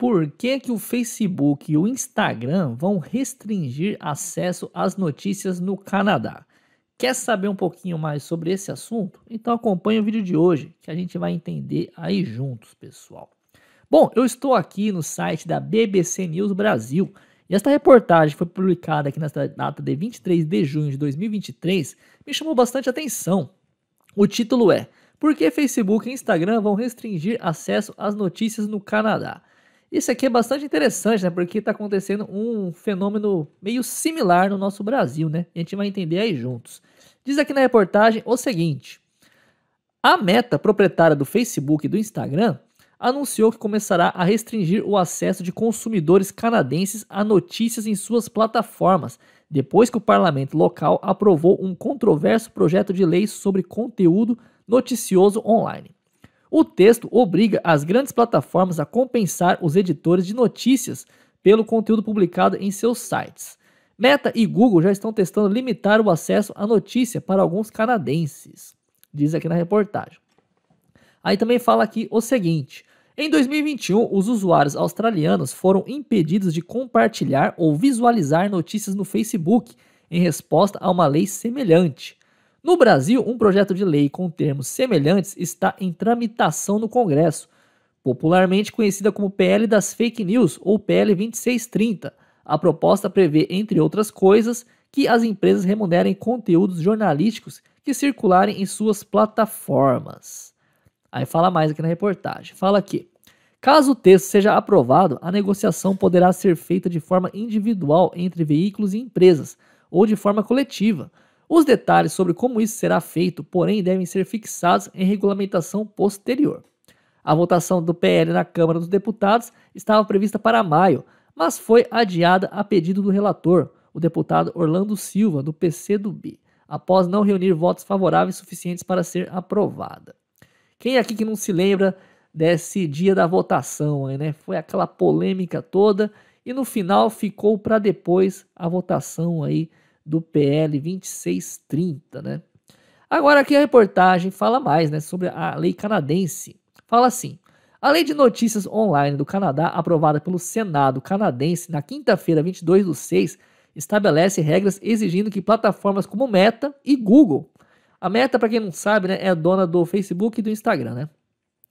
Por que, que o Facebook e o Instagram vão restringir acesso às notícias no Canadá? Quer saber um pouquinho mais sobre esse assunto? Então acompanhe o vídeo de hoje, que a gente vai entender aí juntos, pessoal. Bom, eu estou aqui no site da BBC News Brasil. E esta reportagem foi publicada aqui nesta data de 23 de junho de 2023, me chamou bastante atenção. O título é: Por que Facebook e Instagram vão restringir acesso às notícias no Canadá? Isso aqui é bastante interessante, né? Porque está acontecendo um fenômeno meio similar no nosso Brasil, né? A gente vai entender aí juntos. Diz aqui na reportagem o seguinte: a Meta, proprietária do Facebook e do Instagram, anunciou que começará a restringir o acesso de consumidores canadenses a notícias em suas plataformas, depois que o parlamento local aprovou um controverso projeto de lei sobre conteúdo noticioso online. O texto obriga as grandes plataformas a compensar os editores de notícias pelo conteúdo publicado em seus sites. Meta e Google já estão testando limitar o acesso à notícia para alguns canadenses, diz aqui na reportagem. Aí também fala aqui o seguinte: em 2021, os usuários australianos foram impedidos de compartilhar ou visualizar notícias no Facebook em resposta a uma lei semelhante. No Brasil, um projeto de lei com termos semelhantes está em tramitação no Congresso, popularmente conhecida como PL das Fake News ou PL 2630. A proposta prevê, entre outras coisas, que as empresas remunerem conteúdos jornalísticos que circularem em suas plataformas. Aí fala mais aqui na reportagem. Fala que, caso o texto seja aprovado, a negociação poderá ser feita de forma individual entre veículos e empresas, ou de forma coletiva os detalhes sobre como isso será feito, porém, devem ser fixados em regulamentação posterior. A votação do PL na Câmara dos Deputados estava prevista para maio, mas foi adiada a pedido do relator, o deputado Orlando Silva, do PCdoB, após não reunir votos favoráveis suficientes para ser aprovada. Quem aqui que não se lembra desse dia da votação, né? Foi aquela polêmica toda e no final ficou para depois a votação aí do PL 2630, né? Agora aqui a reportagem fala mais, né, sobre a lei canadense. Fala assim: a Lei de Notícias Online do Canadá, aprovada pelo Senado canadense na quinta-feira, 22 do 6, estabelece regras exigindo que plataformas como Meta e Google. A Meta, para quem não sabe, né, é a dona do Facebook e do Instagram, né?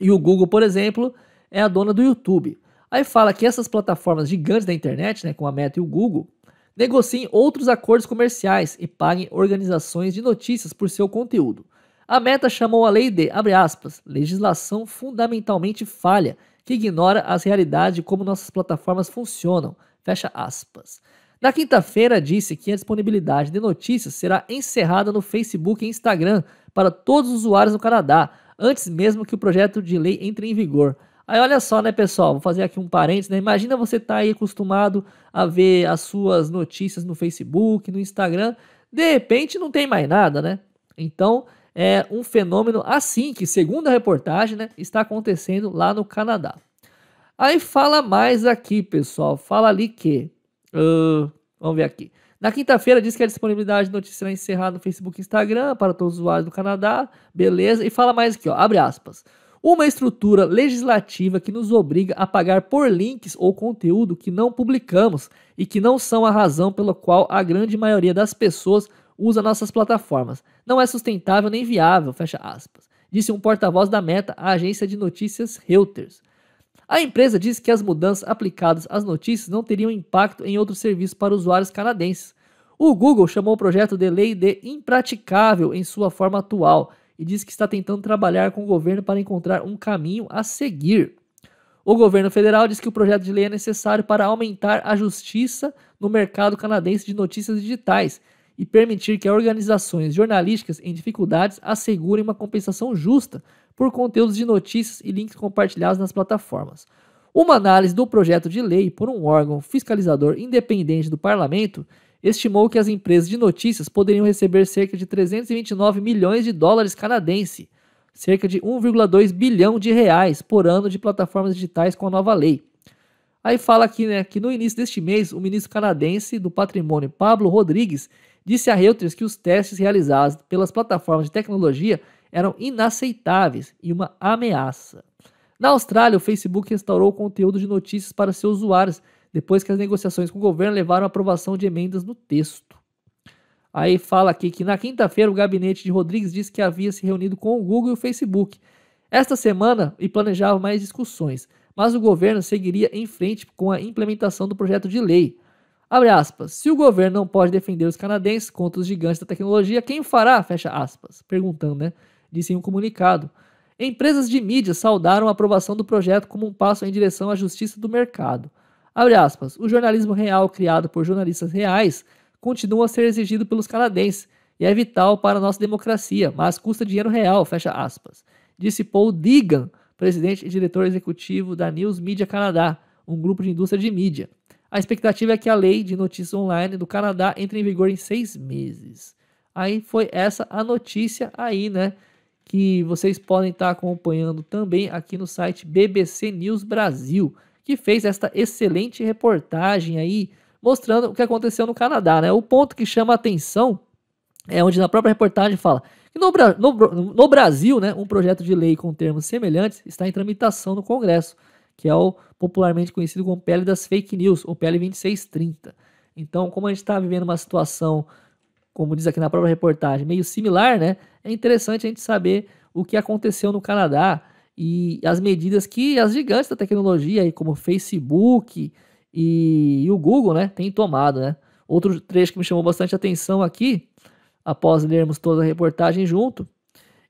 E o Google, por exemplo, é a dona do YouTube. Aí fala que essas plataformas gigantes da internet, né, como a Meta e o Google, negociem outros acordos comerciais e paguem organizações de notícias por seu conteúdo. A Meta chamou a lei de, aspas, legislação fundamentalmente falha, que ignora as realidades de como nossas plataformas funcionam, Na quinta-feira disse que a disponibilidade de notícias será encerrada no Facebook e Instagram para todos os usuários no Canadá, antes mesmo que o projeto de lei entre em vigor. Aí olha só, né, pessoal? Vou fazer aqui um parênteses, né? Imagina você estar tá aí acostumado a ver as suas notícias no Facebook, no Instagram. De repente não tem mais nada, né? Então é um fenômeno assim que, segundo a reportagem, né, está acontecendo lá no Canadá. Aí fala mais aqui, pessoal. Fala ali que. Uh, vamos ver aqui. Na quinta-feira diz que a disponibilidade de notícias será encerrada no Facebook e Instagram para todos os usuários do Canadá. Beleza. E fala mais aqui, ó. Abre aspas uma estrutura legislativa que nos obriga a pagar por links ou conteúdo que não publicamos e que não são a razão pela qual a grande maioria das pessoas usa nossas plataformas. Não é sustentável nem viável, fecha aspas, disse um porta-voz da Meta à agência de notícias Reuters. A empresa diz que as mudanças aplicadas às notícias não teriam impacto em outros serviços para usuários canadenses. O Google chamou o projeto de lei de impraticável em sua forma atual e diz que está tentando trabalhar com o governo para encontrar um caminho a seguir. O governo federal diz que o projeto de lei é necessário para aumentar a justiça no mercado canadense de notícias digitais e permitir que organizações jornalísticas em dificuldades assegurem uma compensação justa por conteúdos de notícias e links compartilhados nas plataformas. Uma análise do projeto de lei por um órgão fiscalizador independente do parlamento estimou que as empresas de notícias poderiam receber cerca de 329 milhões de dólares canadense, cerca de 1,2 bilhão de reais por ano de plataformas digitais com a nova lei. Aí fala aqui né, que no início deste mês, o ministro canadense do Patrimônio, Pablo Rodrigues, disse a Reuters que os testes realizados pelas plataformas de tecnologia eram inaceitáveis e uma ameaça. Na Austrália, o Facebook restaurou o conteúdo de notícias para seus usuários depois que as negociações com o governo levaram à aprovação de emendas no texto. Aí fala aqui que na quinta-feira o gabinete de Rodrigues disse que havia se reunido com o Google e o Facebook. Esta semana e planejava mais discussões, mas o governo seguiria em frente com a implementação do projeto de lei. Abre aspas. Se o governo não pode defender os canadenses contra os gigantes da tecnologia, quem fará? Fecha aspas. Perguntando, né? Disse em um comunicado. Empresas de mídia saudaram a aprovação do projeto como um passo em direção à justiça do mercado. Abre aspas. O jornalismo real criado por jornalistas reais continua a ser exigido pelos canadenses e é vital para a nossa democracia, mas custa dinheiro real, fecha aspas. Disse Paul Deegan, presidente e diretor executivo da News Media Canadá, um grupo de indústria de mídia. A expectativa é que a lei de notícias online do Canadá entre em vigor em seis meses. Aí foi essa a notícia aí, né? Que vocês podem estar acompanhando também aqui no site BBC News Brasil que fez esta excelente reportagem aí, mostrando o que aconteceu no Canadá. Né? O ponto que chama a atenção é onde na própria reportagem fala que no, no, no Brasil, né, um projeto de lei com termos semelhantes está em tramitação no Congresso, que é o popularmente conhecido como PL das Fake News, ou PL 2630. Então, como a gente está vivendo uma situação, como diz aqui na própria reportagem, meio similar, né, é interessante a gente saber o que aconteceu no Canadá, e as medidas que as gigantes da tecnologia, aí, como Facebook e, e o Google, né, têm tomado. Né? Outro trecho que me chamou bastante atenção aqui, após lermos toda a reportagem junto,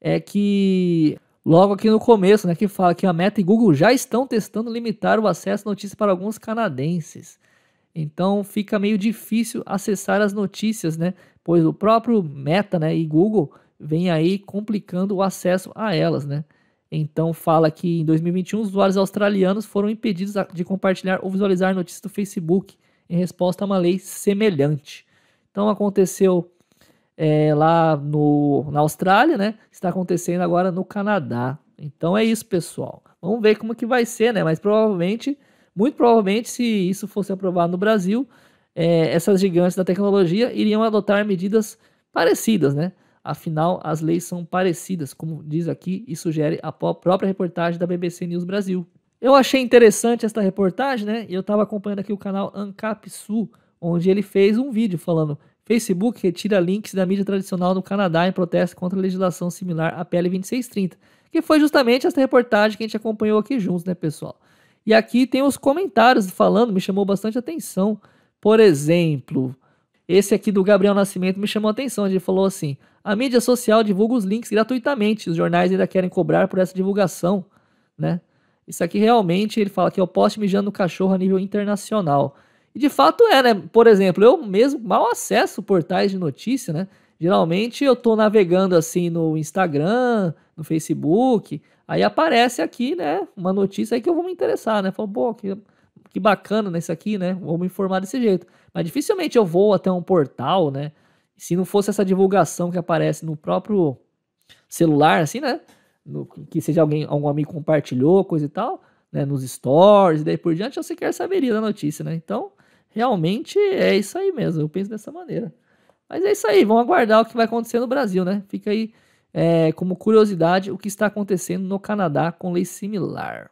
é que logo aqui no começo, né, que fala que a Meta e Google já estão testando limitar o acesso à notícia para alguns canadenses. Então fica meio difícil acessar as notícias, né? Pois o próprio Meta, né, e Google vem aí complicando o acesso a elas, né? Então fala que em 2021 os usuários australianos foram impedidos de compartilhar ou visualizar notícias do Facebook em resposta a uma lei semelhante. Então aconteceu é, lá no, na Austrália, né? Está acontecendo agora no Canadá. Então é isso, pessoal. Vamos ver como que vai ser, né? Mas provavelmente, muito provavelmente, se isso fosse aprovado no Brasil, é, essas gigantes da tecnologia iriam adotar medidas parecidas, né? Afinal, as leis são parecidas, como diz aqui e sugere a própria reportagem da BBC News Brasil. Eu achei interessante esta reportagem, né? E Eu estava acompanhando aqui o canal Ancapsu, Sul, onde ele fez um vídeo falando: Facebook retira links da mídia tradicional no Canadá em protesto contra a legislação similar à PL 2630, que foi justamente esta reportagem que a gente acompanhou aqui juntos, né, pessoal? E aqui tem os comentários falando, me chamou bastante atenção. Por exemplo, esse aqui do Gabriel Nascimento me chamou a atenção. Ele falou assim: a mídia social divulga os links gratuitamente, os jornais ainda querem cobrar por essa divulgação, né? Isso aqui realmente, ele fala que é o poste mijando o cachorro a nível internacional. E de fato é, né? Por exemplo, eu mesmo mal acesso portais de notícia, né? Geralmente eu tô navegando assim no Instagram, no Facebook, aí aparece aqui, né? Uma notícia aí que eu vou me interessar, né? Falo, pô, que que bacana nesse né, aqui, né? Vou me informar desse jeito. Mas dificilmente eu vou até um portal, né? Se não fosse essa divulgação que aparece no próprio celular, assim, né? No, que seja alguém, algum amigo compartilhou, coisa e tal, né? Nos stories e daí por diante, eu sequer saberia da notícia, né? Então, realmente é isso aí mesmo. Eu penso dessa maneira. Mas é isso aí, vamos aguardar o que vai acontecer no Brasil, né? Fica aí é, como curiosidade o que está acontecendo no Canadá com lei similar.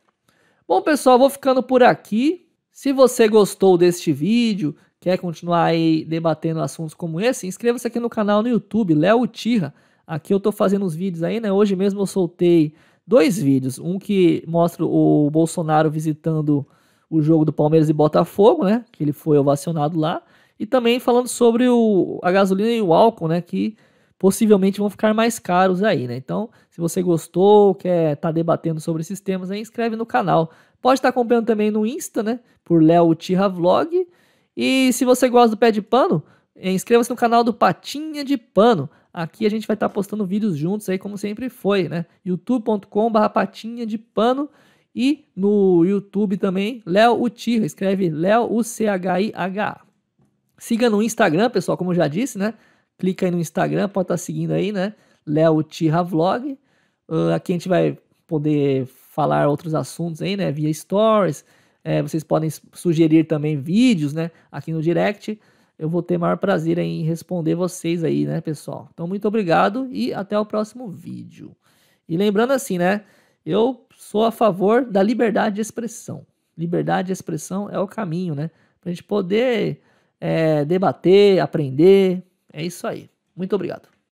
Bom, pessoal, vou ficando por aqui. Se você gostou deste vídeo, quer continuar aí debatendo assuntos como esse, inscreva-se aqui no canal no YouTube, Léo Tirra. Aqui eu estou fazendo os vídeos aí, né? Hoje mesmo eu soltei dois vídeos. Um que mostra o Bolsonaro visitando o jogo do Palmeiras e Botafogo, né? Que ele foi ovacionado lá. E também falando sobre o, a gasolina e o álcool, né? Que possivelmente vão ficar mais caros aí, né? Então, se você gostou, quer estar tá debatendo sobre esses temas, aí inscreve no canal. Pode estar tá acompanhando também no Insta, né? Por Léo Tira Vlog. E se você gosta do pé de pano, eh, inscreva-se no canal do Patinha de Pano. Aqui a gente vai estar tá postando vídeos juntos aí, como sempre foi, né? youtube.com.br patinha de pano e no YouTube também, Léo Utirra. Escreve Léo U-C-H-I-H. Siga no Instagram, pessoal, como eu já disse, né? clica aí no Instagram, pode estar tá seguindo aí, né? Léo Tirra Vlog. Uh, aqui a gente vai poder falar outros assuntos aí, né? Via stories. É, vocês podem sugerir também vídeos, né? Aqui no direct. Eu vou ter maior prazer em responder vocês aí, né, pessoal? Então, muito obrigado e até o próximo vídeo. E lembrando assim, né? Eu sou a favor da liberdade de expressão. Liberdade de expressão é o caminho, né? Para a gente poder é, debater, aprender, é isso aí. Muito obrigado.